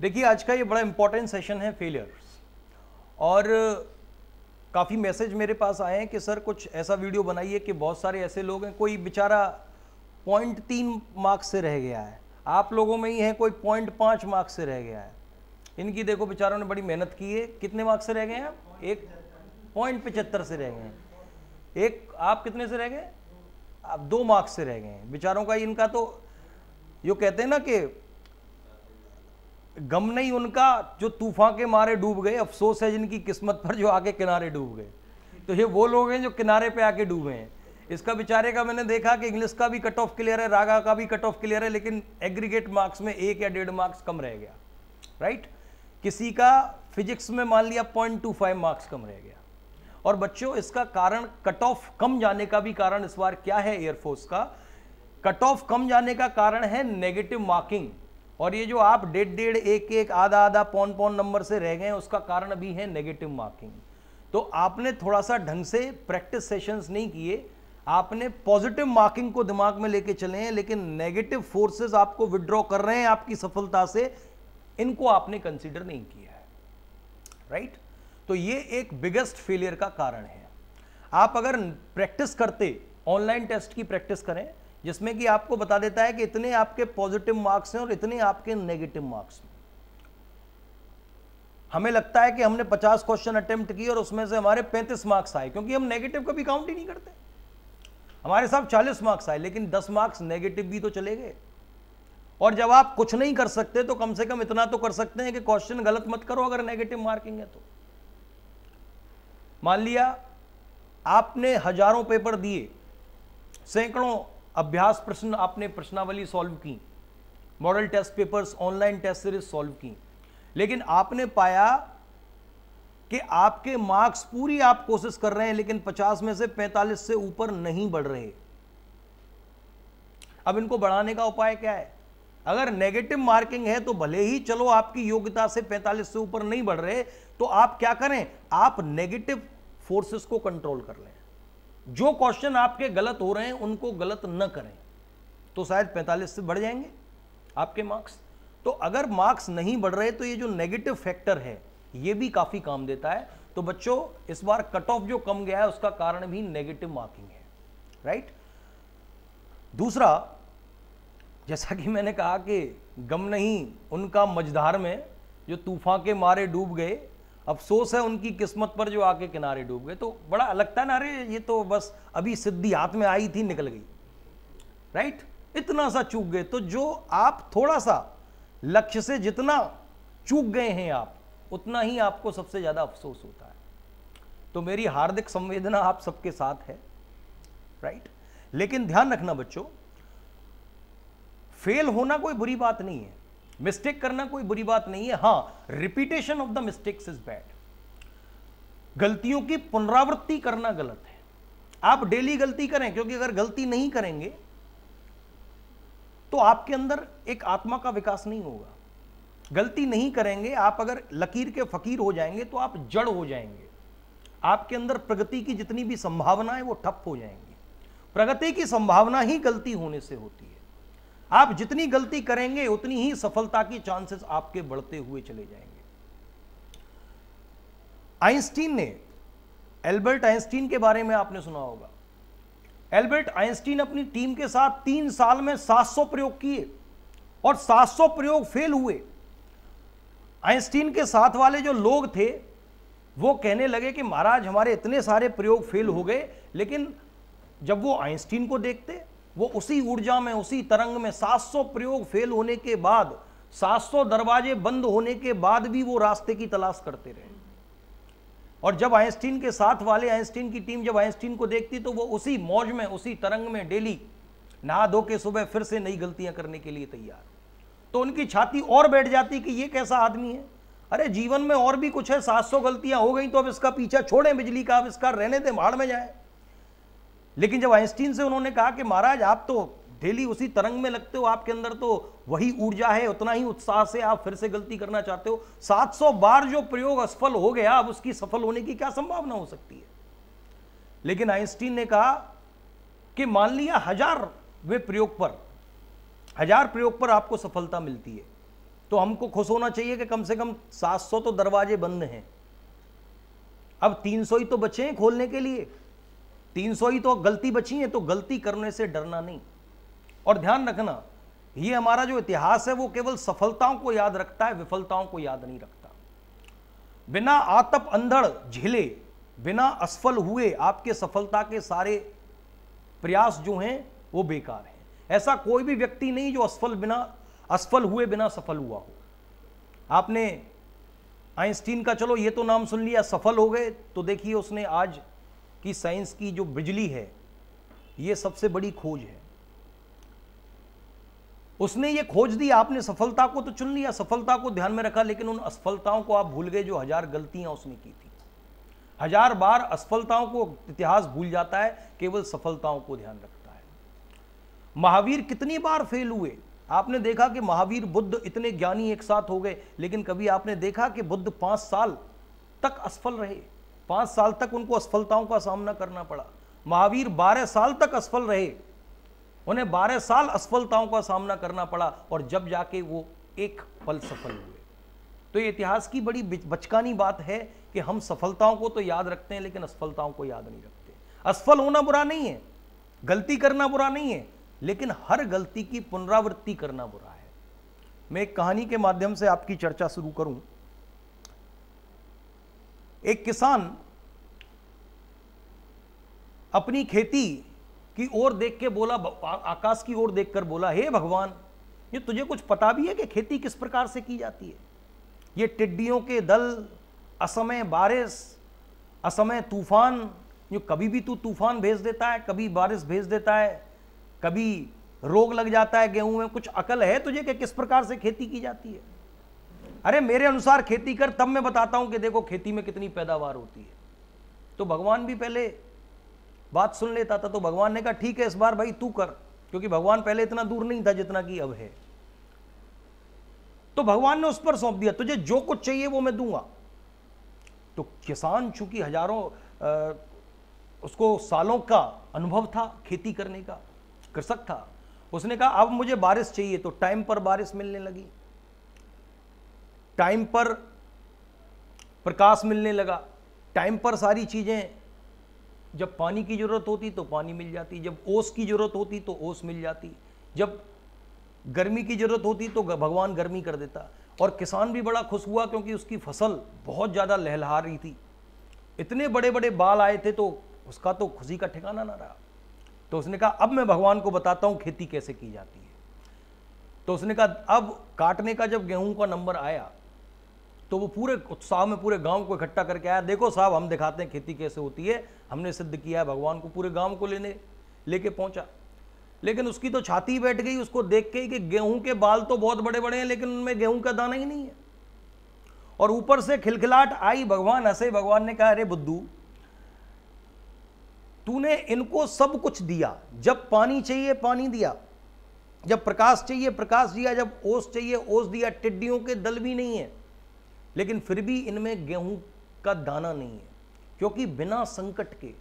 देखिए आज का ये बड़ा इंपॉर्टेंट सेशन है फेलियर्स और काफ़ी मैसेज मेरे पास आए हैं कि सर कुछ ऐसा वीडियो बनाइए कि बहुत सारे ऐसे लोग हैं कोई बेचारा पॉइंट तीन मार्क्स से रह गया है आप लोगों में ही है कोई पॉइंट पाँच मार्क्स से रह गया है इनकी देखो बेचारों ने बड़ी मेहनत की है कितने मार्क्स से रह गए हैं आप एक पॉइंट पचहत्तर से रह गए हैं एक आप कितने से रह गए आप दो मार्क्स से रह गए हैं बेचारों का इनका तो यो कहते हैं ना कि गम नहीं उनका जो तूफान के मारे डूब गए अफसोस है जिनकी किस्मत पर जो आके किनारे डूब गए तो ये वो लोग हैं जो किनारे पे आके डूबे हैं इसका बेचारे का मैंने देखा कि इंग्लिश का भी कट ऑफ क्लियर है रागा का भी कट ऑफ क्लियर है लेकिन एग्रीगेट मार्क्स में एक या डेढ़ मार्क्स कम रह गया राइट किसी का फिजिक्स में मान लिया पॉइंट टू फाइव मार्क्स कम रह गया और बच्चों इसका कारण कट ऑफ कम जाने का भी कारण इस बार क्या है एयरफोर्स का कट ऑफ कम जाने का कारण है नेगेटिव मार्किंग और ये जो आप डेढ़ डेढ़ एक एक आधा आधा पौन पौन नंबर से रह गए उसका कारण भी है नेगेटिव मार्किंग तो आपने थोड़ा सा ढंग से प्रैक्टिस सेशंस नहीं किए आपने पॉजिटिव मार्किंग को दिमाग में लेके चले हैं लेकिन नेगेटिव फोर्सेस आपको विड्रॉ कर रहे हैं आपकी सफलता से इनको आपने कंसीडर नहीं किया है राइट right? तो ये एक बिगेस्ट फेलियर का कारण है आप अगर प्रैक्टिस करते ऑनलाइन टेस्ट की प्रैक्टिस करें जिसमें कि आपको बता देता है कि इतने आपके पॉजिटिव मार्क्स हैं और इतने आपके नेगेटिव मार्क्स हमें लगता है कि हमने 50 क्वेश्चन अटेम्प्ट किए और उसमें से हमारे 35 मार्क्स आए क्योंकि हम नेगेटिव कभी काउंट ही नहीं करते हमारे साथ 40 मार्क्स आए लेकिन 10 मार्क्स नेगेटिव भी तो चले गए और जब आप कुछ नहीं कर सकते तो कम से कम इतना तो कर सकते हैं कि क्वेश्चन गलत मत करो अगर नेगेटिव मार्किंग है तो मान लिया आपने हजारों पेपर दिए सैकड़ों अभ्यास प्रश्न आपने प्रश्नावली सॉल्व की model test papers online test series solve की लेकिन आपने पाया कि आपके मार्क्स पूरी आप कोशिश कर रहे हैं लेकिन 50 में से 45 से ऊपर नहीं बढ़ रहे अब इनको बढ़ाने का उपाय क्या है अगर नेगेटिव मार्किंग है तो भले ही चलो आपकी योग्यता से 45 से ऊपर नहीं बढ़ रहे तो आप क्या करें आप नेगेटिव फोर्सेस को कंट्रोल कर लें जो क्वेश्चन आपके गलत हो रहे हैं उनको गलत न करें तो शायद 45 से बढ़ जाएंगे आपके मार्क्स तो अगर मार्क्स नहीं बढ़ रहे तो ये जो नेगेटिव फैक्टर है ये भी काफ़ी काम देता है तो बच्चों इस बार कट ऑफ जो कम गया है उसका कारण भी नेगेटिव मार्किंग है राइट दूसरा जैसा कि मैंने कहा कि गम नहीं उनका मझधार में जो तूफान के मारे डूब गए अफसोस है उनकी किस्मत पर जो आके किनारे डूब गए तो बड़ा लगता है ना अरे ये तो बस अभी सिद्धि हाथ में आई थी निकल गई राइट इतना सा चूक गए तो जो आप थोड़ा सा लक्ष्य से जितना चूक गए हैं आप उतना ही आपको सबसे ज़्यादा अफसोस होता है तो मेरी हार्दिक संवेदना आप सबके साथ है राइट लेकिन ध्यान रखना बच्चों फेल होना कोई बुरी बात नहीं है मिस्टेक करना कोई बुरी बात नहीं है हाँ repetition of the mistakes is bad गलतियों की पुनरावृत्ति करना गलत है आप डेली गलती करें क्योंकि अगर गलती नहीं करेंगे तो आपके अंदर एक आत्मा का विकास नहीं होगा गलती नहीं करेंगे आप अगर लकीर के फकीर हो जाएंगे तो आप जड़ हो जाएंगे आपके अंदर प्रगति की जितनी भी संभावना है वो ठप हो जाएंगी प्रगति की संभावना ही गलती होने से होती है आप जितनी गलती करेंगे उतनी ही सफलता की चांसेस आपके बढ़ते हुए चले जाएंगे आइंस्टीन ने एल्बर्ट आइंस्टीन के बारे में आपने सुना होगा एल्बर्ट आइंस्टीन अपनी टीम के साथ तीन साल में 700 प्रयोग किए और 700 प्रयोग फेल हुए आइंस्टीन के साथ वाले जो लोग थे वो कहने लगे कि महाराज हमारे इतने सारे प्रयोग फेल हो गए लेकिन जब वो आइंस्टीन को देखते वो उसी ऊर्जा में उसी तरंग में 700 प्रयोग फेल होने के बाद 700 दरवाजे बंद होने के बाद भी वो रास्ते की तलाश करते रहे और जब आइंस्टीन के साथ वाले आइंस्टीन की टीम जब आइंस्टीन को देखती तो वो उसी मौज में उसी तरंग में डेली नहा धो के सुबह फिर से नई गलतियां करने के लिए तैयार तो उनकी छाती और बैठ जाती कि ये कैसा आदमी है अरे जीवन में और भी कुछ है सौ गलतियां हो गई तो अब इसका पीछा छोड़ें बिजली का अब इसका रहने दें भाड़ में जाए लेकिन जब आइंस्टीन से उन्होंने कहा कि महाराज आप तो डेली उसी तरंग में लगते हो आपके अंदर तो वही ऊर्जा है उतना ही उत्साह से आप फिर से गलती करना चाहते हो 700 बार जो प्रयोग असफल हो गया अब उसकी सफल होने की क्या संभावना हो सकती है लेकिन आइंस्टीन ने कहा कि मान लिया हजार वे प्रयोग पर हजार प्रयोग पर आपको सफलता मिलती है तो हमको खुश होना चाहिए कि कम से कम 700 तो दरवाजे बंद हैं अब 300 ही तो बचे हैं खोलने के लिए तीन सौ ही तो गलती बची है तो गलती करने से डरना नहीं और ध्यान रखना ये हमारा जो इतिहास है वो केवल सफलताओं को याद रखता है विफलताओं को याद नहीं रखता बिना आतप अंधड़ झिले बिना असफल हुए आपके सफलता के सारे प्रयास जो हैं वो बेकार हैं ऐसा कोई भी व्यक्ति नहीं जो असफल बिना असफल हुए बिना सफल हुआ हो आपने आइंस्टीन का चलो ये तो नाम सुन लिया सफल हो गए तो देखिए उसने आज कि साइंस की जो बिजली है ये सबसे बड़ी खोज है उसने ये खोज दी आपने सफलता को तो चुन लिया सफलता को ध्यान में रखा लेकिन उन असफलताओं को आप भूल गए जो हजार गलतियां उसने की थी हजार बार असफलताओं को इतिहास भूल जाता है केवल सफलताओं को ध्यान रखता है महावीर कितनी बार फेल हुए आपने देखा कि महावीर बुद्ध इतने ज्ञानी एक साथ हो गए लेकिन कभी आपने देखा कि बुद्ध पांच साल तक असफल रहे पाँच साल तक उनको असफलताओं का सामना करना पड़ा महावीर बारह साल तक असफल रहे उन्हें बारह साल असफलताओं का सामना करना पड़ा और जब जाके वो एक पल सफल हुए तो ये इतिहास की बड़ी बचकानी बात है कि हम सफलताओं को तो याद रखते हैं लेकिन असफलताओं को याद नहीं रखते असफल होना बुरा नहीं है गलती करना बुरा नहीं है लेकिन हर गलती की पुनरावृत्ति करना बुरा है मैं एक कहानी के माध्यम से आपकी चर्चा शुरू करूं एक किसान अपनी खेती की ओर देख के बोला आकाश की ओर देखकर बोला हे भगवान ये तुझे कुछ पता भी है कि खेती किस प्रकार से की जाती है ये टिड्डियों के दल असमय बारिश असमय तूफान जो कभी भी तू तूफान भेज देता है कभी बारिश भेज देता है कभी रोग लग जाता है गेहूं में कुछ अकल है तुझे कि किस प्रकार से खेती की जाती है अरे मेरे अनुसार खेती कर तब मैं बताता हूं कि देखो खेती में कितनी पैदावार होती है तो भगवान भी पहले बात सुन लेता था तो भगवान ने कहा ठीक है इस बार भाई तू कर क्योंकि भगवान पहले इतना दूर नहीं था जितना कि अब है तो भगवान ने उस पर सौंप दिया तुझे जो कुछ चाहिए वो मैं दूंगा तो किसान चूंकि हजारों आ, उसको सालों का अनुभव था खेती करने का कृषक था उसने कहा अब मुझे बारिश चाहिए तो टाइम पर बारिश मिलने लगी टाइम पर प्रकाश मिलने लगा टाइम पर सारी चीज़ें जब पानी की ज़रूरत होती तो पानी मिल जाती जब ओस की ज़रूरत होती तो ओस मिल जाती जब गर्मी की ज़रूरत होती तो भगवान गर्मी कर देता और किसान भी बड़ा खुश हुआ क्योंकि उसकी फसल बहुत ज़्यादा लहलहा रही थी इतने बड़े बड़े बाल आए थे तो उसका तो खुशी का ठिकाना ना रहा तो उसने कहा अब मैं भगवान को बताता हूँ खेती कैसे की जाती है तो उसने कहा अब काटने का जब गेहूं का नंबर आया तो वो पूरे उत्साह में पूरे गांव को इकट्ठा करके आया देखो साहब हम दिखाते हैं खेती कैसे होती है हमने सिद्ध किया है भगवान को पूरे गांव को लेने लेके पहुंचा लेकिन उसकी तो छाती बैठ गई उसको देख के कि गेहूं के बाल तो बहुत बड़े बड़े हैं लेकिन उनमें गेहूं का दाना ही नहीं है और ऊपर से खिलखिलाट आई भगवान हंसे भगवान ने कहा अरे बुद्धू तूने इनको सब कुछ दिया जब पानी चाहिए पानी दिया जब प्रकाश चाहिए प्रकाश दिया जब ओस चाहिए ओस दिया टिड्डियों के दल भी नहीं है लेकिन फिर भी इनमें गेहूं का दाना नहीं है क्योंकि बिना संकट के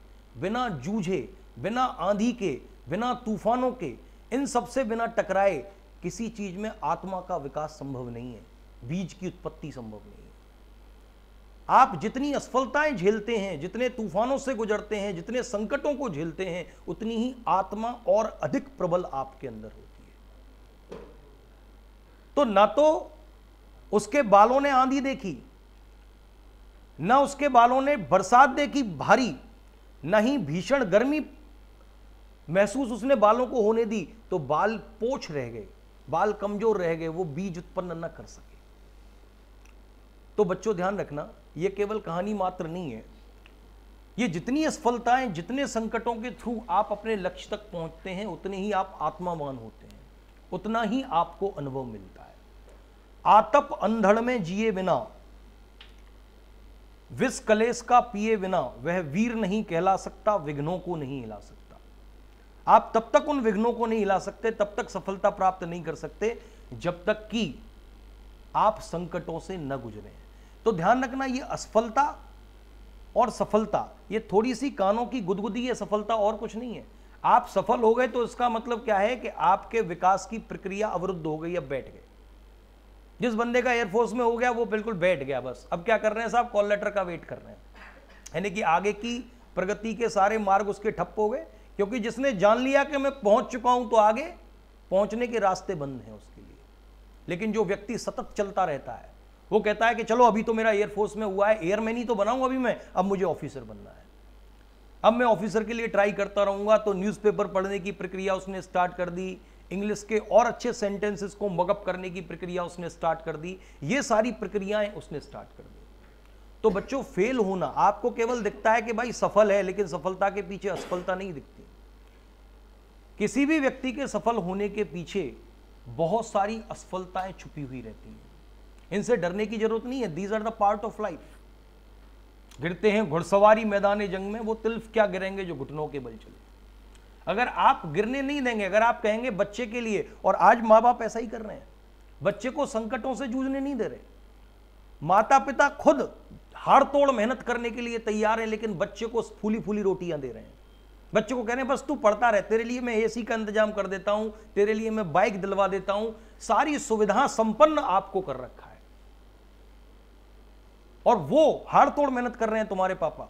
बिना जूझे बिना आंधी के बिना तूफानों के इन सबसे बिना टकराए किसी चीज में आत्मा का विकास संभव नहीं है बीज की उत्पत्ति संभव नहीं है आप जितनी असफलताएं झेलते हैं जितने तूफानों से गुजरते हैं जितने संकटों को झेलते हैं उतनी ही आत्मा और अधिक प्रबल आपके अंदर होती है तो ना तो उसके बालों ने आंधी देखी न उसके बालों ने बरसात देखी भारी न ही भीषण गर्मी महसूस उसने बालों को होने दी तो बाल पोछ रह गए बाल कमजोर रह गए वो बीज उत्पन्न न कर सके तो बच्चों ध्यान रखना ये केवल कहानी मात्र नहीं है ये जितनी असफलताएं जितने संकटों के थ्रू आप अपने लक्ष्य तक पहुंचते हैं उतने ही आप आत्मावान होते हैं उतना ही आपको अनुभव मिलता है आतप अंधड़ में जिए बिना विष कलेश का पिए बिना वह वीर नहीं कहला सकता विघ्नों को नहीं हिला सकता आप तब तक उन विघ्नों को नहीं हिला सकते तब तक सफलता प्राप्त नहीं कर सकते जब तक कि आप संकटों से न गुजरे तो ध्यान रखना ये असफलता और सफलता ये थोड़ी सी कानों की गुदगुदी है सफलता और कुछ नहीं है आप सफल हो गए तो इसका मतलब क्या है कि आपके विकास की प्रक्रिया अवरुद्ध हो गई अब बैठ गए जिस बंदे का एयरफोर्स में हो गया वो बिल्कुल बैठ गया बस अब क्या कर रहे हैं साहब कॉल लेटर का वेट कर रहे हैं यानी कि आगे की प्रगति के सारे मार्ग उसके ठप्प हो गए क्योंकि जिसने जान लिया कि मैं पहुंच चुका हूं तो आगे पहुंचने के रास्ते बंद हैं उसके लिए लेकिन जो व्यक्ति सतत चलता रहता है वो कहता है कि चलो अभी तो मेरा एयरफोर्स में हुआ है एयरमैन ही तो बनाऊंगा अभी मैं अब मुझे ऑफिसर बनना है अब मैं ऑफिसर के लिए ट्राई करता रहूंगा तो न्यूज़पेपर पढ़ने की प्रक्रिया उसने स्टार्ट कर दी इंग्लिश के और अच्छे सेंटेंसेस को मगअप करने की प्रक्रिया उसने स्टार्ट कर दी ये सारी प्रक्रियाएं उसने स्टार्ट कर दी तो बच्चों फेल होना आपको केवल दिखता है कि भाई सफल है लेकिन सफलता के पीछे असफलता नहीं दिखती किसी भी व्यक्ति के सफल होने के पीछे बहुत सारी असफलताएं छुपी हुई रहती हैं इनसे डरने की जरूरत नहीं है these are the part of life गिरते हैं घुड़सवारी मैदान जंग में वो तिल्फ क्या गिरेंगे जो घुटनों के बल चले अगर आप गिरने नहीं देंगे अगर आप कहेंगे बच्चे के लिए और आज माँ बाप ऐसा ही कर रहे हैं बच्चे को संकटों से जूझने नहीं दे रहे माता पिता खुद हार तोड़ मेहनत करने के लिए तैयार हैं लेकिन बच्चे को फूली फूली रोटियां दे रहे हैं बच्चे को कह रहे हैं बस तू पढ़ता रहे तेरे लिए मैं एसी का इंतजाम कर देता हूं तेरे लिए मैं बाइक दिलवा देता हूं सारी सुविधा संपन्न आपको कर रखा है और वो हार तोड़ मेहनत कर रहे हैं तुम्हारे पापा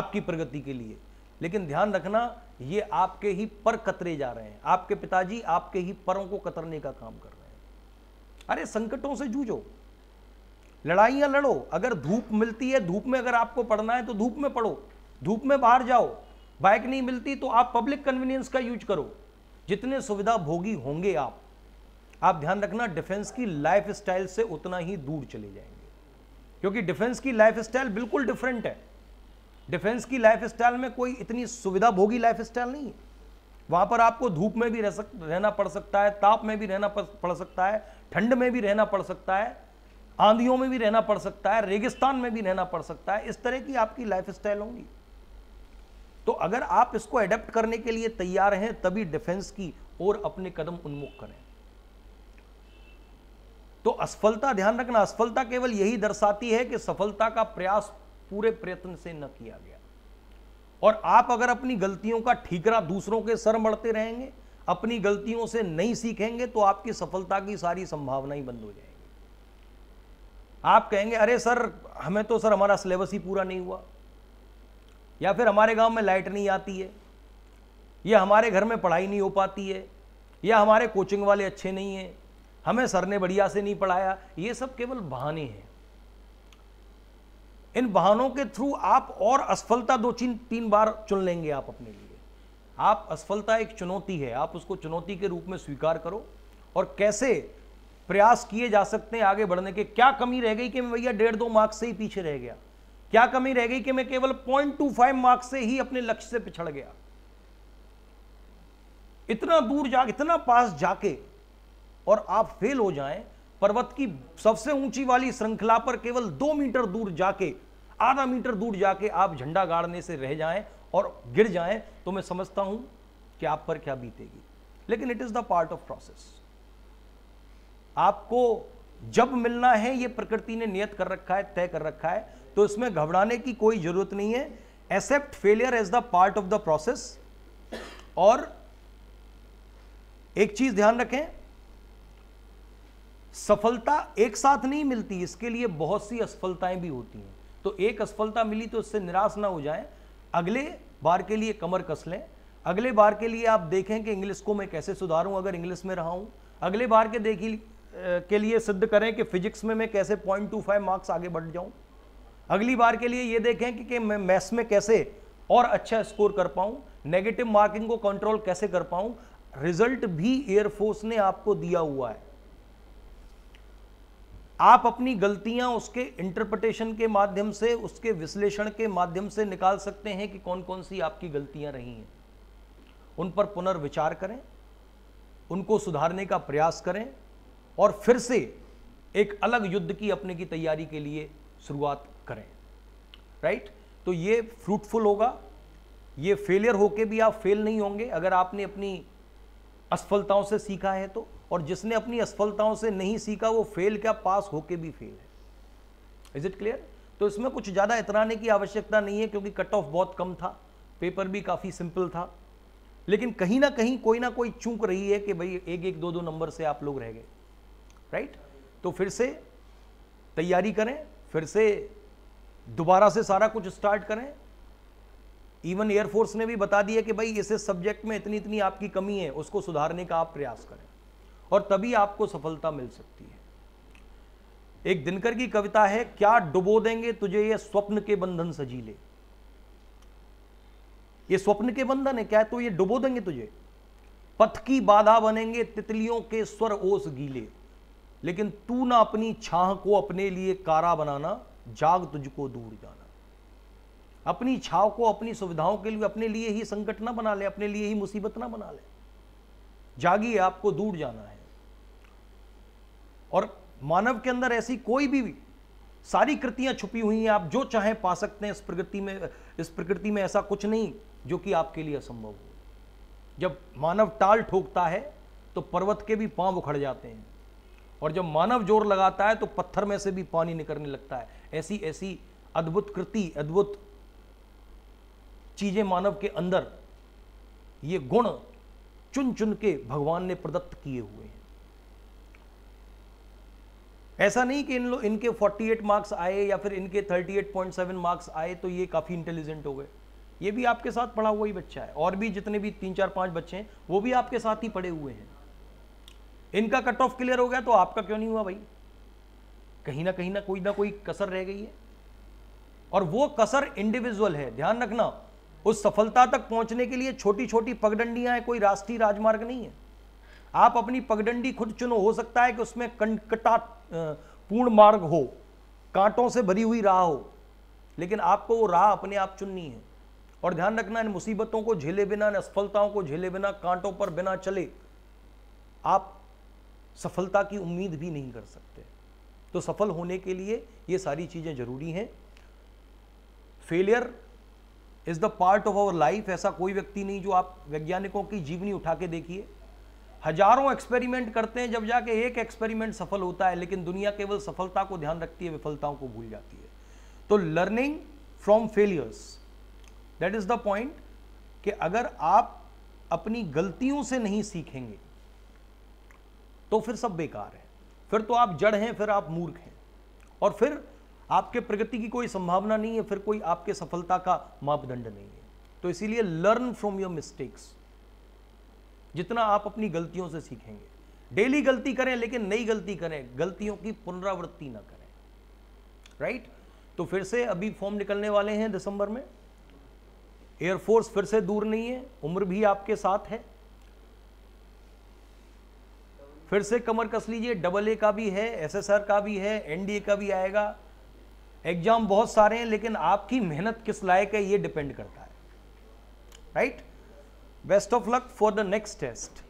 आपकी प्रगति के लिए लेकिन ध्यान रखना ये आपके ही पर कतरे जा रहे हैं आपके पिताजी आपके ही परों को कतरने का काम कर रहे हैं अरे संकटों से जूझो लड़ाइयां लड़ो अगर धूप मिलती है धूप में अगर आपको पढ़ना है तो धूप में पढ़ो धूप में बाहर जाओ बाइक नहीं मिलती तो आप पब्लिक कन्वीनियंस का यूज करो जितने सुविधा भोगी होंगे आप आप ध्यान रखना डिफेंस की लाइफ स्टाइल से उतना ही दूर चले जाएंगे क्योंकि डिफेंस की लाइफ स्टाइल बिल्कुल डिफरेंट है डिफेंस की लाइफ स्टाइल में कोई इतनी सुविधा भोगी लाइफ स्टाइल नहीं है वहां पर आपको धूप में भी रह सक रहना पड़ सकता है ताप में भी रहना पड़ सकता है ठंड में भी रहना पड़ सकता है आंधियों में भी रहना पड़ सकता है रेगिस्तान में भी रहना पड़ सकता है इस तरह की आपकी लाइफ स्टाइल होंगी तो अगर आप इसको एडेप्ट करने के लिए तैयार हैं तभी डिफेंस की ओर अपने कदम उन्मुख करें तो असफलता ध्यान रखना असफलता केवल यही दर्शाती है कि सफलता का प्रयास पूरे प्रयत्न से न किया गया और आप अगर अपनी गलतियों का ठीकरा दूसरों के सर मड़ते रहेंगे अपनी गलतियों से नहीं सीखेंगे तो आपकी सफलता की सारी संभावना ही बंद हो जाएंगी आप कहेंगे अरे सर हमें तो सर हमारा सिलेबस ही पूरा नहीं हुआ या फिर हमारे गांव में लाइट नहीं आती है या हमारे घर में पढ़ाई नहीं हो पाती है या हमारे कोचिंग वाले अच्छे नहीं हैं हमें सर ने बढ़िया से नहीं पढ़ाया ये सब केवल बहाने हैं इन वाहनों के थ्रू आप और असफलता दो तीन तीन बार चुन लेंगे आप अपने लिए आप असफलता एक चुनौती है आप उसको चुनौती के रूप में स्वीकार करो और कैसे प्रयास किए जा सकते हैं आगे बढ़ने के क्या कमी रह गई कि मैं भैया डेढ़ दो मार्क्स से ही पीछे रह गया क्या कमी रह गई कि मैं केवल पॉइंट टू फाइव मार्क्स से ही अपने लक्ष्य से पिछड़ गया इतना दूर जा इतना पास जाके और आप फेल हो जाएं पर्वत की सबसे ऊंची वाली श्रृंखला पर केवल दो मीटर दूर जाके आधा मीटर दूर जाके आप झंडा गाड़ने से रह जाएं और गिर जाएं तो मैं समझता हूं कि आप पर क्या बीतेगी लेकिन it is the part of process आपको जब मिलना है ये प्रकृति ने नियत कर रखा है तय कर रखा है तो इसमें घबराने की कोई जरूरत नहीं है accept failure as the part of the process और एक चीज ध्यान रखें सफलता एक साथ नहीं मिलती इसके लिए बहुत सी असफलताएं भी होती हैं तो एक असफलता मिली तो उससे निराश ना हो जाए अगले बार के लिए कमर कस लें अगले बार के लिए आप देखें कि इंग्लिश को मैं कैसे सुधारूं अगर इंग्लिश में रहा हूं अगले बार के देखी के लिए सिद्ध करें कि फिजिक्स में मैं कैसे पॉइंट टू फाइव मार्क्स आगे बढ़ जाऊँ अगली बार के लिए ये देखें कि, कि मैं मैथ्स में कैसे और अच्छा स्कोर कर पाऊँ नेगेटिव मार्किंग को कंट्रोल कैसे कर पाऊँ रिजल्ट भी एयरफोर्स ने आपको दिया हुआ है आप अपनी गलतियां उसके इंटरप्रटेशन के माध्यम से उसके विश्लेषण के माध्यम से निकाल सकते हैं कि कौन कौन सी आपकी गलतियां रही हैं उन पर पुनर्विचार करें उनको सुधारने का प्रयास करें और फिर से एक अलग युद्ध की अपने की तैयारी के लिए शुरुआत करें राइट तो ये फ्रूटफुल होगा ये फेलियर होके भी आप फेल नहीं होंगे अगर आपने अपनी असफलताओं से सीखा है तो और जिसने अपनी असफलताओं से नहीं सीखा वो फेल क्या पास होके भी फेल है इज इट क्लियर तो इसमें कुछ ज़्यादा इतराने की आवश्यकता नहीं है क्योंकि कट ऑफ बहुत कम था पेपर भी काफ़ी सिंपल था लेकिन कहीं ना कहीं कोई ना कोई चूक रही है कि भाई एक एक दो दो नंबर से आप लोग रह गए राइट तो फिर से तैयारी करें फिर से दोबारा से सारा कुछ स्टार्ट करें इवन एयरफोर्स ने भी बता दिया कि भाई इस सब्जेक्ट में इतनी इतनी आपकी कमी है उसको सुधारने का आप प्रयास करें और तभी आपको सफलता मिल सकती है एक दिनकर की कविता है क्या डुबो देंगे तुझे ये स्वप्न के बंधन सजीले ये स्वप्न के बंधन है क्या है तो ये डुबो देंगे तुझे पथ की बाधा बनेंगे तितलियों के स्वर ओस गीले लेकिन तू ना अपनी छाह को अपने लिए कारा बनाना जाग तुझको दूर जाना अपनी छाव को अपनी सुविधाओं के लिए अपने लिए ही संकट ना बना ले अपने लिए ही मुसीबत ना बना ले जागी आपको दूर जाना है और मानव के अंदर ऐसी कोई भी सारी कृतियां छुपी हुई हैं आप जो चाहें पा सकते हैं इस प्रकृति में इस प्रकृति में ऐसा कुछ नहीं जो कि आपके लिए असंभव हो जब मानव टाल ठोकता है तो पर्वत के भी पांव उखड़ जाते हैं और जब मानव जोर लगाता है तो पत्थर में से भी पानी निकलने लगता है ऐसी ऐसी अद्भुत कृति अद्भुत चीजें मानव के अंदर ये गुण चुन चुन के भगवान ने प्रदत्त किए हुए हैं ऐसा नहीं कि इन लोग इनके 48 मार्क्स आए या फिर इनके 38.7 मार्क्स आए तो ये काफ़ी इंटेलिजेंट हो गए ये भी आपके साथ पढ़ा हुआ ही बच्चा है और भी जितने भी तीन चार पांच बच्चे हैं वो भी आपके साथ ही पढ़े हुए हैं इनका कट ऑफ क्लियर हो गया तो आपका क्यों नहीं हुआ भाई कहीं ना कहीं ना कोई ना कोई कसर रह गई है और वो कसर इंडिविजुअल है ध्यान रखना उस सफलता तक पहुंचने के लिए छोटी छोटी पगडंडियां हैं कोई राष्ट्रीय राजमार्ग नहीं है आप अपनी पगडंडी खुद चुनो हो सकता है कि उसमें कंकटा पूर्ण मार्ग हो कांटों से भरी हुई राह हो लेकिन आपको वो राह अपने आप चुननी है और ध्यान रखना इन मुसीबतों को झेले बिना इन असफलताओं को झेले बिना कांटों पर बिना चले आप सफलता की उम्मीद भी नहीं कर सकते तो सफल होने के लिए ये सारी चीज़ें ज़रूरी हैं failure is the part of our life ऐसा कोई व्यक्ति नहीं जो आप वैज्ञानिकों की जीवनी उठा के देखिए हजारों एक्सपेरिमेंट करते हैं जब जाके एक एक्सपेरिमेंट सफल होता है लेकिन दुनिया केवल सफलता को ध्यान रखती है विफलताओं को भूल जाती है तो learning from failures that is the point कि अगर आप अपनी गलतियों से नहीं सीखेंगे तो फिर सब बेकार है फिर तो आप जड़ हैं फिर आप मूर्ख हैं और फिर आपके प्रगति की कोई संभावना नहीं है फिर कोई आपके सफलता का मापदंड नहीं है तो इसीलिए लर्न फ्रॉम योर मिस्टेक्स जितना आप अपनी गलतियों से सीखेंगे डेली गलती करें लेकिन नई गलती करें गलतियों की पुनरावृत्ति ना करें राइट तो फिर से अभी फॉर्म निकलने वाले हैं दिसंबर में एयरफोर्स फिर से दूर नहीं है उम्र भी आपके साथ है फिर से कमर कस लीजिए डबल ए का भी है एसएसआर का भी है एनडीए का भी आएगा एग्जाम बहुत सारे हैं लेकिन आपकी मेहनत किस लायक है ये डिपेंड करता है right right? Best of luck for the next test.